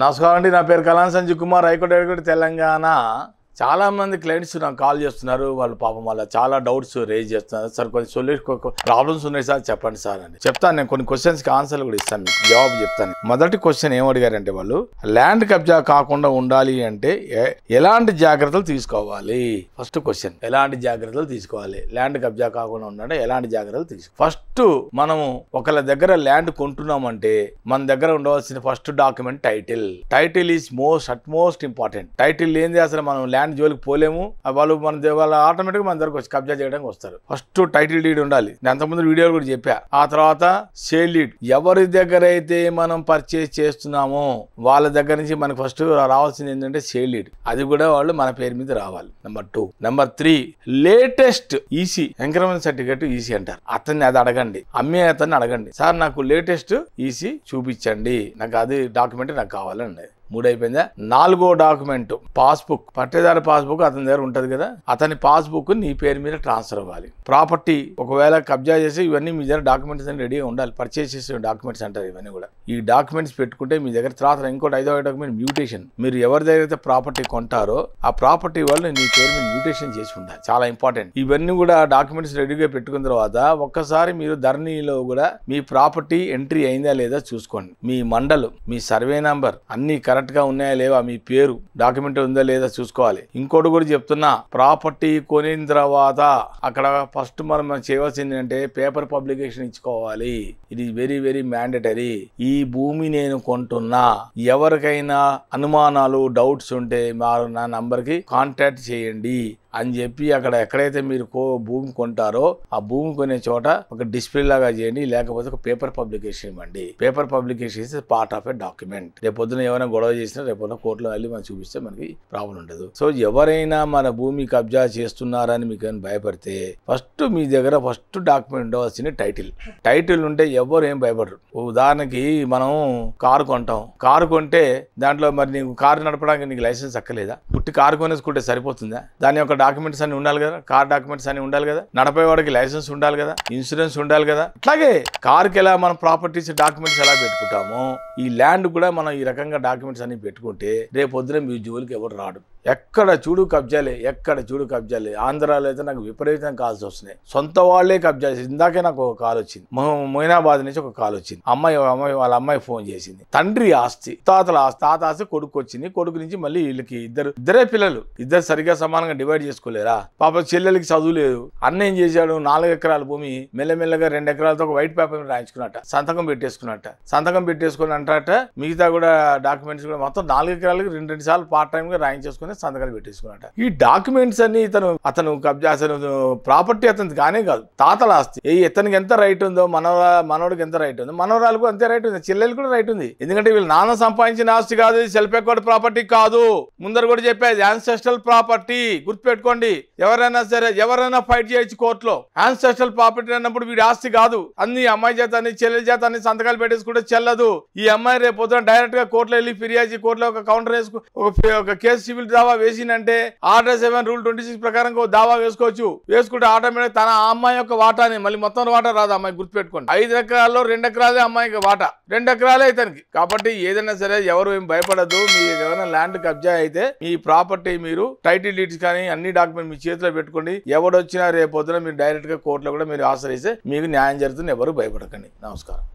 నమస్కారం అండి నా పేరు కళాన్ సంజీవ్ కుమార్ హైకోర్టు హైకోర్టు తెలంగాణ చాలామంది క్లయింట్స్ నాకు కాల్ చేస్తున్నారు వాళ్ళు పాపం వాళ్ళ చాలా డౌట్స్ రేజ్ చేస్తున్నారు సార్ కొన్ని సొల్యూషన్ ప్రాబ్లమ్స్ ఉన్నాయి సార్ చెప్పండి సార్ అని చెప్తాను నేను కొన్ని క్వశ్చన్స్కి ఆన్సర్లు కూడా ఇస్తాను మీకు జవాబు చెప్తాను మొదటి క్వశ్చన్ ఏం అడిగారంటే వాళ్ళు ల్యాండ్ కబ్జా కాకుండా ఉండాలి అంటే ఎలాంటి జాగ్రత్తలు తీసుకోవాలి ఫస్ట్ క్వశ్చన్ ఎలాంటి జాగ్రత్తలు తీసుకోవాలి ల్యాండ్ కబ్జా కాకుండా ఉండాలంటే ఎలాంటి జాగ్రత్తలు తీసుకో ఫస్ట్ మనము ఒకళ్ళ దగ్గర ల్యాండ్ కొంటున్నామంటే మన దగ్గర ఉండవలసిన first document title title is most at most important title ఏంది అసలు మనం ల్యాండ్ దాని జోలికి పోలేము వాళ్ళు మన వాళ్ళ ఆటోమేటిక్ మన దగ్గర వచ్చి కబ్జా చేయడానికి వస్తారు ఫస్ట్ టైటిల్ డీడ్ ఉండాలి నేను అంతకుముందు వీడియో కూడా చెప్పా ఆ తర్వాత సేల్ డీడ్ ఎవరి దగ్గర అయితే మనం పర్చేస్ చేస్తున్నామో వాళ్ళ దగ్గర నుంచి మనకు ఫస్ట్ రావాల్సింది ఏంటంటే సేల్ డీడ్ అది కూడా వాళ్ళు మన పేరు మీద రావాలి number two number three latest EC encumbrance certificate EC అంటారు అతన్ని అది అడగండి అమ్మే అతన్ని అడగండి సార్ నాకు లేటెస్ట్ ఈసీ e చూపించండి నాకు అది డాక్యుమెంట్ నాకు కావాలండి మూడైపోయిందా నాలుగో డాక్యుమెంట్ పాస్బుక్ పట్టేదారి పాస్బుక్ అతని దగ్గర ఉంటుంది కదా అతని పాస్బుక్ నీ పేరు మీద ట్రాన్స్ఫర్ అవ్వాలి ప్రాపర్టీ ఒకవేళ కబ్జా చేసి ఇవన్నీ మీ దగ్గర డాక్యుమెంట్స్ అని రెడీగా ఉండాలి పర్చేస్ చేసే డాక్యుమెంట్స్ అంటారు ఇవన్నీ కూడా ఈ డాక్యుమెంట్స్ పెట్టుకుంటే మీ దగ్గర తర్వాత ఇంకోటి ఐదో డాక్యుమెంట్ మ్యూటేషన్ మీరు ఎవరి దగ్గర అయితే ప్రాపర్టీ కొంటారో ఆ ప్రాపర్టీ వాళ్ళు నీ పేరు మీద మ్యూటేషన్ చేసి ఉండాలి చాలా ఇంపార్టెంట్ ఇవన్నీ కూడా డాక్యుమెంట్స్ రెడీగా పెట్టుకున్న తర్వాత ఒక్కసారి మీరు ధరణిలో కూడా మీ ప్రాపర్టీ ఎంట్రీ అయిందా లేదా చూసుకోండి మీ మండలు మీ సర్వే నంబర్ అన్ని కరెక్ట్ కరెక్ట్గా ఉన్నాయా లేవా మీ పేరు డాక్యుమెంట్ ఉందా లేదా చూసుకోవాలి ఇంకోటి కూడా చెప్తున్నా ప్రాపర్టీ కొనిన తర్వాత అక్కడ ఫస్ట్ మనం చేయవలసింది అంటే పేపర్ పబ్లికేషన్ ఇచ్చుకోవాలి ఇది వెరీ వెరీ మ్యాండటరీ ఈ భూమి నేను కొంటున్నా ఎవరికైనా అనుమానాలు డౌట్స్ ఉంటే మా నా నంబర్కి కాంటాక్ట్ చేయండి అని చెప్పి అక్కడ ఎక్కడైతే మీరు కో భూమి కొంటారో ఆ భూమి కొనే చోట ఒక డిస్ప్లే లాగా చేయండి లేకపోతే ఒక పేపర్ పబ్లికేషన్ ఇవ్వండి పేపర్ పబ్లికేషన్ ఇస్తే పార్ట్ ఆఫ్ ఎ డాక్యుమెంట్ రేపు పొద్దున ఏమైనా గొడవ చేసినా రేపు కోర్టులో వెళ్ళి మనం చూపిస్తే మనకి ప్రాబ్లం ఉండదు సో ఎవరైనా మన భూమి కబ్జా చేస్తున్నారని మీకు భయపడితే ఫస్ట్ మీ దగ్గర ఫస్ట్ డాక్యుమెంట్ ఉండవలసిన టైటిల్ టైటిల్ ఉంటే ఎవరు ఏం భయపడరు ఉదాహరణకి మనం కారు కొంటాం కారు కొంటే దాంట్లో మరి నీకు కారు నడపడానికి నీకు లైసెన్స్ అక్కలేదా పుట్టి కారు కొనేసుకుంటే సరిపోతుందా దాని యొక్క డాక్యుమెంట్స్ అన్ని ఉండాలి కదా కార్ డాక్యుమెంట్స్ అన్ని ఉండాలి కదా నడపేవాడికి లైసెన్స్ ఉండాలి కదా ఇన్సూరెన్స్ ఉండాలి కదా అట్లాగే కార్కి ఎలా మనం ప్రాపర్టీస్ డాక్యుమెంట్స్ ఎలా పెట్టుకుంటామో ఈ ల్యాండ్ కూడా మనం ఈ రకంగా డాక్యుమెంట్స్ అన్ని పెట్టుకుంటే రేపు పొద్దున మీ జోలికి ఎవరు రాడు ఎక్కడ చూడు కబ్జాలే ఎక్కడ చూడు కబ్జాలే ఆంధ్రాలో అయితే నాకు విపరీతం కాల్సి వస్తున్నాయి సొంత వాళ్ళే కబ్జా ఇందాకే నాకు ఒక కాల్ వచ్చింది మొయినాబాద్ నుంచి ఒక కాల్ వచ్చింది అమ్మాయి అమ్మాయి వాళ్ళ అమ్మాయి ఫోన్ చేసింది తండ్రి ఆస్తి తాతల ఆస్తి తాత ఆస్తి కొడుకు వచ్చింది కొడుకు నుంచి మళ్ళీ వీళ్ళకి ఇద్దరు ఇద్దరే పిల్లలు ఇద్దరు సరిగ్గా సమానంగా డివైడ్ చేసుకోలేరా పాప చెల్లెలకి చదువు లేదు అన్న ఏం చేశాడు నాలుగు ఎకరాల భూమి మెల్లమెల్లగా రెండు ఎకరాలతో ఒక వైట్ పేపర్ రాయించుకున్నట్ట సంతకం పెట్టేసుకున్నట్ట సంతకం పెట్టేసుకుని అంటారట మిగతా కూడా డాక్యుమెంట్స్ కూడా మొత్తం నాలుగు ఎకరాలకి రెండు రెండు సార్లు పార్ట్ టైం గా రాయించేసుకుని సంతకాలు పెట్టేసుకున్నట్ట ఈ డాక్యుమెంట్స్ అన్ని ఇతను అతను కబ్జా అతను ప్రాపర్టీ అతను కానే కాదు తాతల ఆస్తి ఏ ఇతనికి ఎంత రైట్ ఉందో మనవరా మనవడికి ఎంత రైట్ ఉందో మనవరాలకు అంతే రైట్ ఉంది చెల్లెలు కూడా రైట్ ఉంది ఎందుకంటే వీళ్ళు నాన్న సంపాదించిన ఆస్తి కాదు సెల్ఫ్ ఎక్వర్డ్ ప్రాపర్టీ కాదు ముందర కూడా చెప్పేది యాన్సెస్ట్రల్ ప్రాపర్టీ గుర్తుపెట్టు పెట్టుకోండి ఎవరైనా సరే ఎవరైనా ఫైట్ చేయొచ్చు కోర్టులో ఆన్సెస్ట్రల్ ప్రాపర్టీ అన్నప్పుడు వీడి ఆస్తి కాదు అన్ని అమ్మాయి చేత అని చెల్లెల చేత అన్ని సంతకాలు పెట్టేసుకుంటే చెల్లదు ఈ అమ్మాయి రేపు పొద్దున డైరెక్ట్ గా కోర్టులో వెళ్ళి ఫిర్యాదు కోర్టులో ఒక కౌంటర్ వేసుకు ఒక కేసు సివిల్ దావా వేసిందంటే order seven rule twenty six ప్రకారం దావా వేసుకోవచ్చు వేసుకుంటే ఆటోమేటిక్ తన అమ్మాయి యొక్క వాటాని మళ్ళీ మొత్తం వాటా రాదు అమ్మాయి గుర్తుపెట్టుకోండి ఐదు ఎకరాల్లో రెండు ఎకరాలే అమ్మాయికి వాటా రెండు ఎకరాలే ఇతనికి కాబట్టి ఏదైనా సరే ఎవరు ఏం భయపడదు మీ ఏదైనా ల్యాండ్ కబ్జా అయితే మీ ప్రాపర్టీ మీరు టైటిల్ డీట్స్ కానీ అన్ని అన్ని డాక్యుమెంట్ మీ చేతిలో పెట్టుకోండి ఎవడొచ్చినా రేపొద్దున మీరు డైరెక్ట్గా కోర్టులో కూడా మీరు ఆశ్రయిస్తే మీకు న్యాయం జరుగుతుంది ఎవరు భయపడకండి నమస్కారం